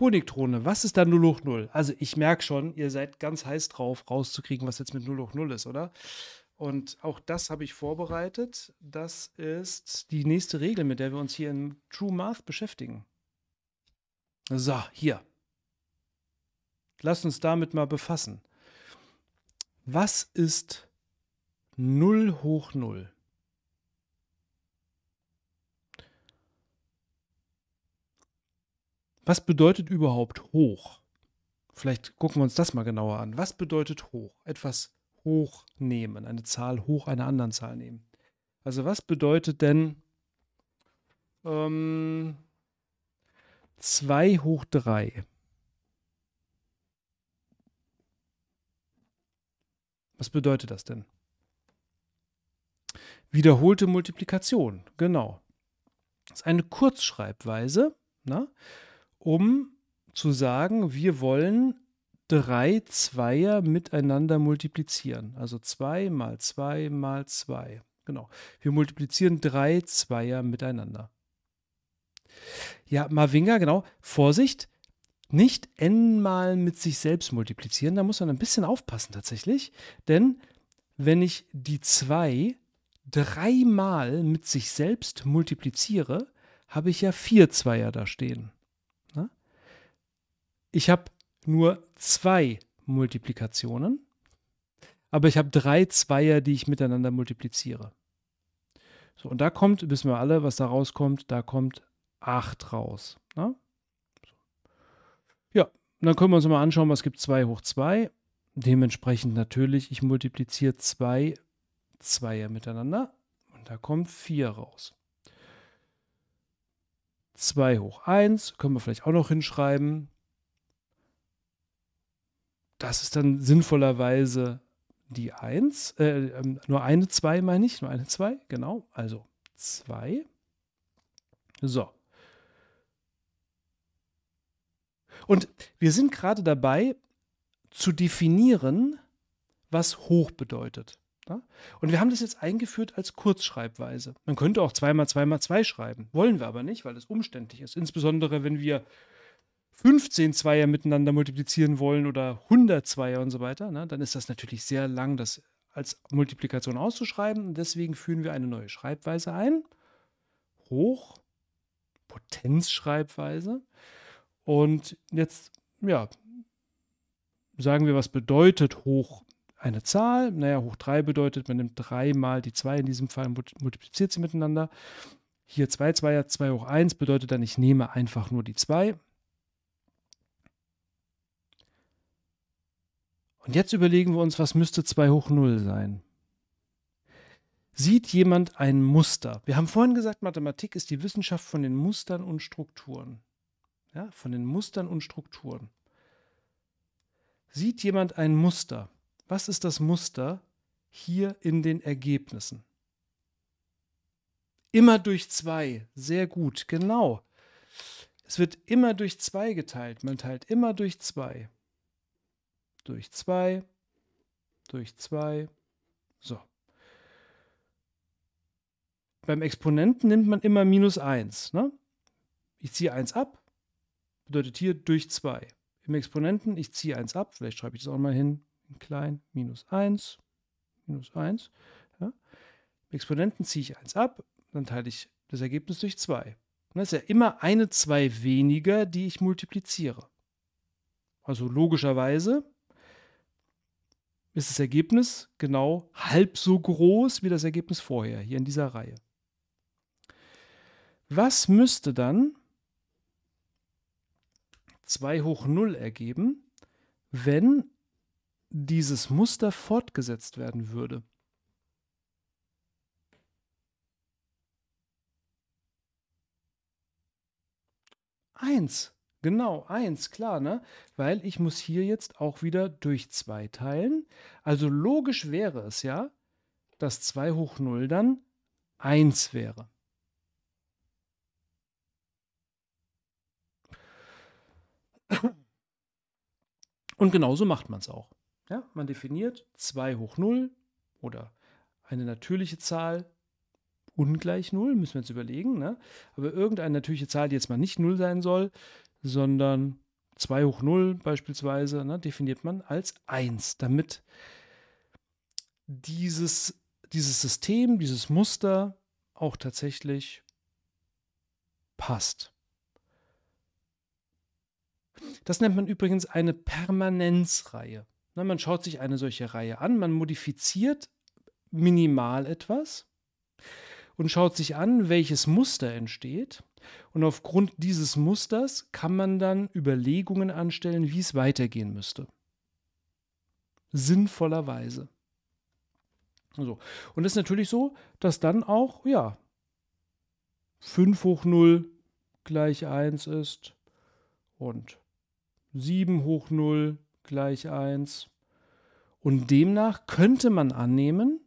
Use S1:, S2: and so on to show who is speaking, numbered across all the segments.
S1: Honigdrohne, was ist da 0 hoch 0? Also ich merke schon, ihr seid ganz heiß drauf, rauszukriegen, was jetzt mit 0 hoch 0 ist, oder? Und auch das habe ich vorbereitet. Das ist die nächste Regel, mit der wir uns hier in True Math beschäftigen. So, hier. Lass uns damit mal befassen. Was ist 0 hoch 0? Was bedeutet überhaupt hoch? Vielleicht gucken wir uns das mal genauer an. Was bedeutet hoch? Etwas hoch nehmen, eine Zahl hoch einer anderen Zahl nehmen. Also was bedeutet denn ähm, 2 hoch 3? Was bedeutet das denn? Wiederholte Multiplikation, genau. Das ist eine Kurzschreibweise. Na? Ne? um zu sagen, wir wollen drei Zweier miteinander multiplizieren. Also 2 mal 2 mal 2. Genau. Wir multiplizieren drei Zweier miteinander. Ja, Mavinga, genau. Vorsicht, nicht n mal mit sich selbst multiplizieren. Da muss man ein bisschen aufpassen tatsächlich. Denn wenn ich die 2 dreimal mit sich selbst multipliziere, habe ich ja vier Zweier da stehen ich habe nur zwei Multiplikationen, aber ich habe drei Zweier, die ich miteinander multipliziere. So, und da kommt, wissen wir alle, was da rauskommt, da kommt 8 raus. Ne? Ja, und dann können wir uns mal anschauen, was gibt 2 hoch 2. Dementsprechend natürlich, ich multipliziere zwei Zweier miteinander und da kommt 4 raus. 2 hoch 1 können wir vielleicht auch noch hinschreiben das ist dann sinnvollerweise die 1, äh, ähm, nur eine 2 meine ich, nur eine 2, genau, also 2. So. Und wir sind gerade dabei zu definieren, was hoch bedeutet. Und wir haben das jetzt eingeführt als Kurzschreibweise. Man könnte auch 2 mal 2 mal 2 schreiben, wollen wir aber nicht, weil es umständlich ist, insbesondere wenn wir 15 Zweier miteinander multiplizieren wollen oder 100 Zweier und so weiter, ne, dann ist das natürlich sehr lang, das als Multiplikation auszuschreiben. Und deswegen führen wir eine neue Schreibweise ein. Hoch, Potenzschreibweise. Und jetzt, ja, sagen wir, was bedeutet hoch eine Zahl? Naja, hoch 3 bedeutet, man nimmt 3 mal die 2 in diesem Fall, und multipliziert sie miteinander. Hier 2 Zweier, 2 hoch 1 bedeutet dann, ich nehme einfach nur die 2 Und jetzt überlegen wir uns, was müsste 2 hoch 0 sein? Sieht jemand ein Muster? Wir haben vorhin gesagt, Mathematik ist die Wissenschaft von den Mustern und Strukturen. Ja, von den Mustern und Strukturen. Sieht jemand ein Muster? Was ist das Muster hier in den Ergebnissen? Immer durch 2. Sehr gut, genau. Es wird immer durch 2 geteilt. Man teilt immer durch 2 durch 2, durch 2, so. Beim Exponenten nimmt man immer minus 1. Ne? Ich ziehe 1 ab, bedeutet hier durch 2. Im Exponenten, ich ziehe 1 ab, vielleicht schreibe ich das auch mal hin, in klein, minus 1, minus 1. Ja? Im Exponenten ziehe ich 1 ab, dann teile ich das Ergebnis durch 2. Das ist ja immer eine 2 weniger, die ich multipliziere. Also logischerweise ist das Ergebnis genau halb so groß wie das Ergebnis vorher, hier in dieser Reihe. Was müsste dann 2 hoch 0 ergeben, wenn dieses Muster fortgesetzt werden würde? Eins. Genau, 1, klar, ne? Weil ich muss hier jetzt auch wieder durch 2 teilen. Also logisch wäre es ja, dass 2 hoch 0 dann 1 wäre. Und genauso macht man es auch. Ja, man definiert 2 hoch 0 oder eine natürliche Zahl ungleich 0, müssen wir jetzt überlegen. Ne? Aber irgendeine natürliche Zahl, die jetzt mal nicht 0 sein soll, sondern 2 hoch 0 beispielsweise, ne, definiert man als 1, damit dieses, dieses System, dieses Muster auch tatsächlich passt. Das nennt man übrigens eine Permanenzreihe. Na, ne, man schaut sich eine solche Reihe an, man modifiziert minimal etwas und schaut sich an, welches Muster entsteht. Und aufgrund dieses Musters kann man dann Überlegungen anstellen, wie es weitergehen müsste. Sinnvollerweise. So. Und es ist natürlich so, dass dann auch, ja, 5 hoch 0 gleich 1 ist und 7 hoch 0 gleich 1. Und demnach könnte man annehmen,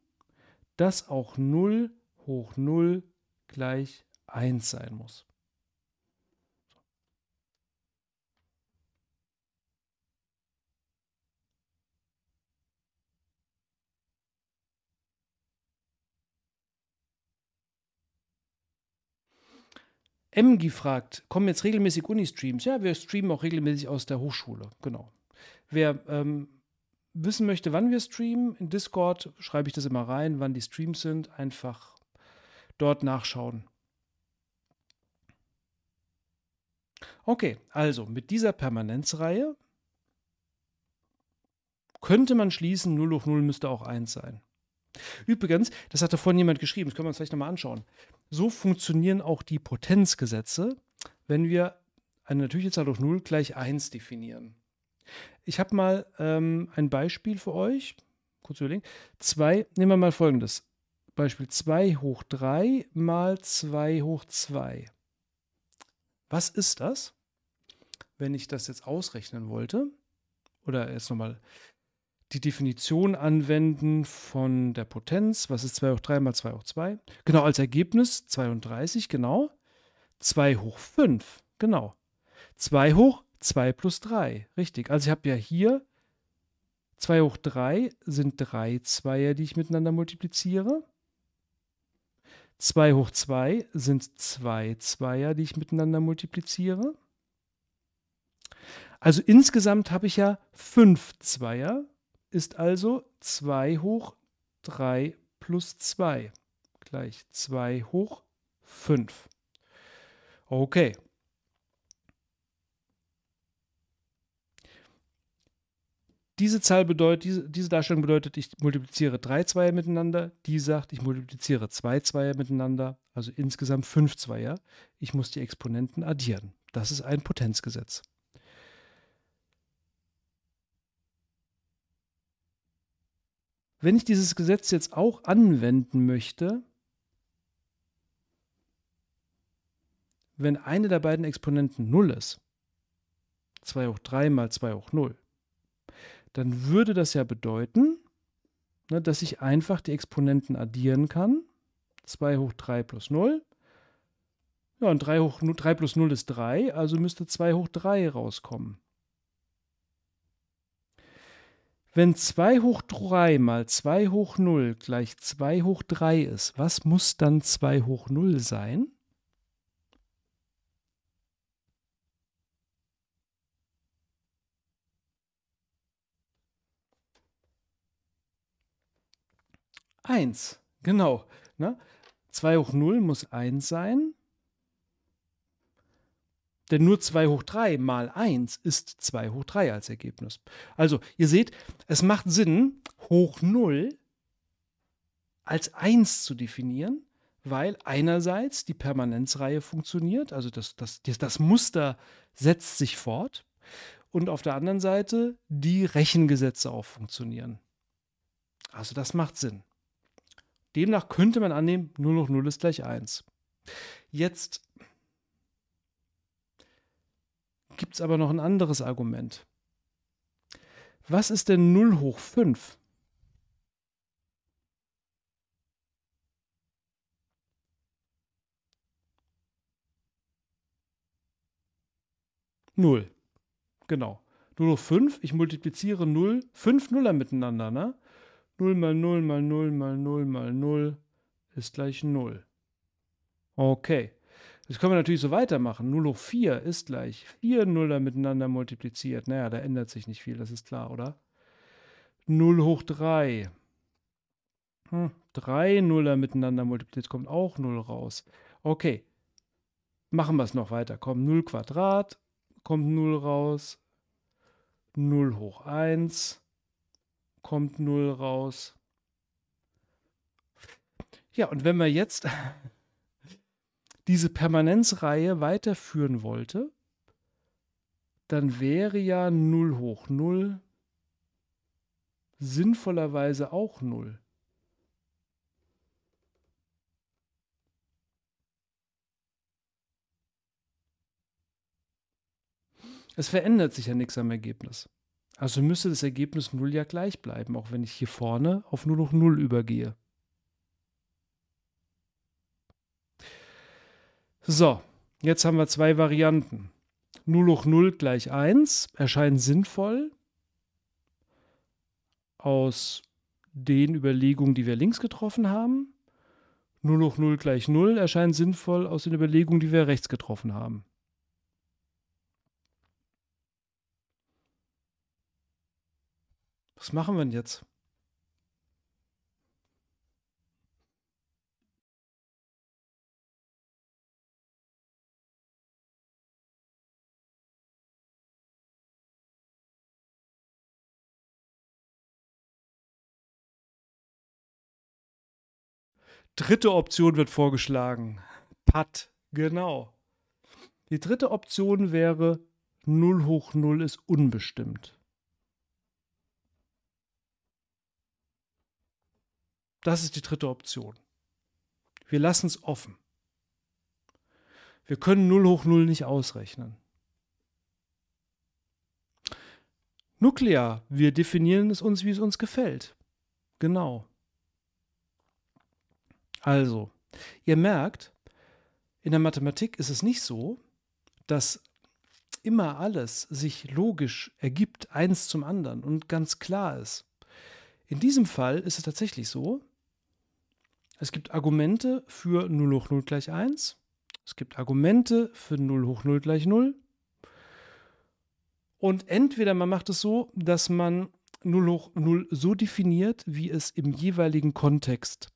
S1: dass auch 0 hoch 0 gleich 1 sein muss. MG fragt, kommen jetzt regelmäßig Uni-Streams? Ja, wir streamen auch regelmäßig aus der Hochschule, genau. Wer ähm, wissen möchte, wann wir streamen, in Discord schreibe ich das immer rein, wann die Streams sind, einfach dort nachschauen. Okay, also mit dieser Permanenzreihe könnte man schließen, 0 hoch 0 müsste auch 1 sein. Übrigens, das hatte vorhin jemand geschrieben, das können wir uns vielleicht nochmal anschauen. So funktionieren auch die Potenzgesetze, wenn wir eine natürliche Zahl durch 0 gleich 1 definieren. Ich habe mal ähm, ein Beispiel für euch. Kurz überlegen. Zwei, nehmen wir mal folgendes. Beispiel 2 hoch 3 mal 2 hoch 2. Was ist das? Wenn ich das jetzt ausrechnen wollte, oder erst nochmal die Definition anwenden von der Potenz, was ist 2 hoch 3 mal 2 hoch 2? Genau, als Ergebnis 32, genau. 2 hoch 5, genau. 2 hoch 2 plus 3, richtig. Also ich habe ja hier 2 hoch 3 sind 3 Zweier, die ich miteinander multipliziere. 2 hoch 2 sind zwei Zweier, die ich miteinander multipliziere. Also insgesamt habe ich ja 5 Zweier, ist also 2 hoch 3 plus 2 gleich 2 hoch 5. Okay, diese Zahl bedeutet, diese, diese Darstellung bedeutet, ich multipliziere drei Zweier miteinander. Die sagt, ich multipliziere zwei Zweier miteinander, also insgesamt fünf Zweier. Ich muss die Exponenten addieren. Das ist ein Potenzgesetz. Wenn ich dieses Gesetz jetzt auch anwenden möchte, wenn eine der beiden Exponenten 0 ist, 2 hoch 3 mal 2 hoch 0, dann würde das ja bedeuten, ne, dass ich einfach die Exponenten addieren kann. 2 hoch 3 plus 0. Ja, und 3, hoch, 3 plus 0 ist 3, also müsste 2 hoch 3 rauskommen. Wenn 2 hoch 3 mal 2 hoch 0 gleich 2 hoch 3 ist, was muss dann 2 hoch 0 sein? 1. Genau. Ne? 2 hoch 0 muss 1 sein. Denn nur 2 hoch 3 mal 1 ist 2 hoch 3 als Ergebnis. Also, ihr seht, es macht Sinn, hoch 0 als 1 zu definieren, weil einerseits die Permanenzreihe funktioniert, also das, das, das Muster setzt sich fort, und auf der anderen Seite die Rechengesetze auch funktionieren. Also das macht Sinn. Demnach könnte man annehmen, 0 hoch 0 ist gleich 1. Jetzt gibt es aber noch ein anderes Argument. Was ist denn 0 hoch 5? Null. Genau. 0 hoch 5, ich multipliziere 0, 5 Nuller miteinander, ne? 0 mal 0 mal 0 mal 0 mal 0 ist gleich 0. Okay. Das können wir natürlich so weitermachen. 0 hoch 4 ist gleich 4 Nuller miteinander multipliziert. Naja, da ändert sich nicht viel, das ist klar, oder? 0 hoch 3. Hm, 3 Nuller miteinander multipliziert, kommt auch 0 raus. Okay, machen wir es noch weiter. Kommt 0 Quadrat, kommt 0 raus. 0 hoch 1 kommt 0 raus. Ja, und wenn man jetzt diese Permanenzreihe weiterführen wollte, dann wäre ja 0 hoch 0 sinnvollerweise auch 0. Es verändert sich ja nichts am Ergebnis. Also müsste das Ergebnis 0 ja gleich bleiben, auch wenn ich hier vorne auf nur noch 0 übergehe. So, jetzt haben wir zwei Varianten. 0 hoch 0 gleich 1 erscheint sinnvoll aus den Überlegungen, die wir links getroffen haben. 0 hoch 0 gleich 0 erscheint sinnvoll aus den Überlegungen, die wir rechts getroffen haben. Was machen wir denn jetzt? Dritte Option wird vorgeschlagen. Putt, genau. Die dritte Option wäre 0 hoch 0 ist unbestimmt. Das ist die dritte Option. Wir lassen es offen. Wir können 0 hoch 0 nicht ausrechnen. Nuklear, wir definieren es uns, wie es uns gefällt. Genau. Also, ihr merkt, in der Mathematik ist es nicht so, dass immer alles sich logisch ergibt, eins zum anderen und ganz klar ist. In diesem Fall ist es tatsächlich so, es gibt Argumente für 0 hoch 0 gleich 1. Es gibt Argumente für 0 hoch 0 gleich 0. Und entweder man macht es so, dass man 0 hoch 0 so definiert, wie es im jeweiligen Kontext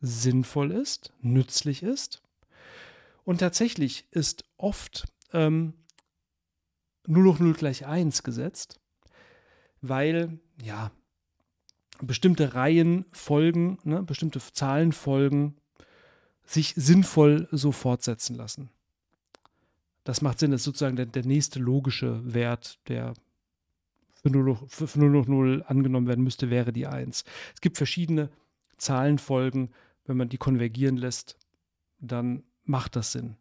S1: sinnvoll ist, nützlich ist. Und tatsächlich ist oft ähm, 0 hoch 0 gleich 1 gesetzt, weil, ja, bestimmte Reihen folgen, ne, bestimmte Zahlen folgen, sich sinnvoll so fortsetzen lassen. Das macht Sinn, das ist sozusagen der, der nächste logische Wert, der für 0, für 0, 0 angenommen werden müsste, wäre die 1. Es gibt verschiedene Zahlenfolgen, wenn man die konvergieren lässt, dann macht das Sinn.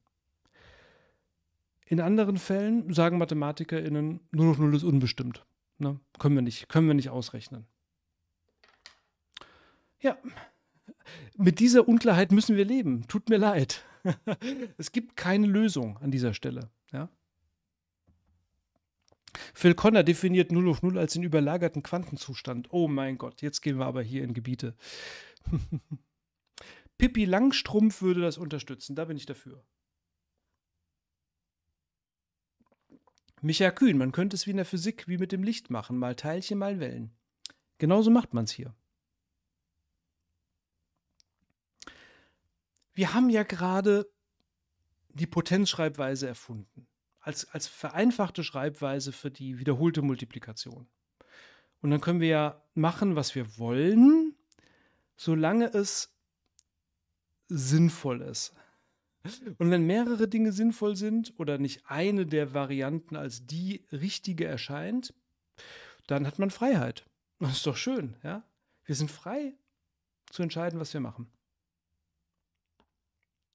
S1: In anderen Fällen sagen MathematikerInnen, 0 auf 0 ist unbestimmt. Ne? Können, wir nicht, können wir nicht ausrechnen. Ja, mit dieser Unklarheit müssen wir leben. Tut mir leid. es gibt keine Lösung an dieser Stelle. Ja? Phil Connor definiert 0 auf 0 als den überlagerten Quantenzustand. Oh mein Gott, jetzt gehen wir aber hier in Gebiete. Pippi Langstrumpf würde das unterstützen, da bin ich dafür. Micha Kühn, man könnte es wie in der Physik, wie mit dem Licht machen, mal Teilchen, mal Wellen. Genauso macht man es hier. wir haben ja gerade die Potenzschreibweise erfunden. Als, als vereinfachte Schreibweise für die wiederholte Multiplikation. Und dann können wir ja machen, was wir wollen, solange es sinnvoll ist. Und wenn mehrere Dinge sinnvoll sind oder nicht eine der Varianten als die richtige erscheint, dann hat man Freiheit. Das ist doch schön, ja? Wir sind frei zu entscheiden, was wir machen.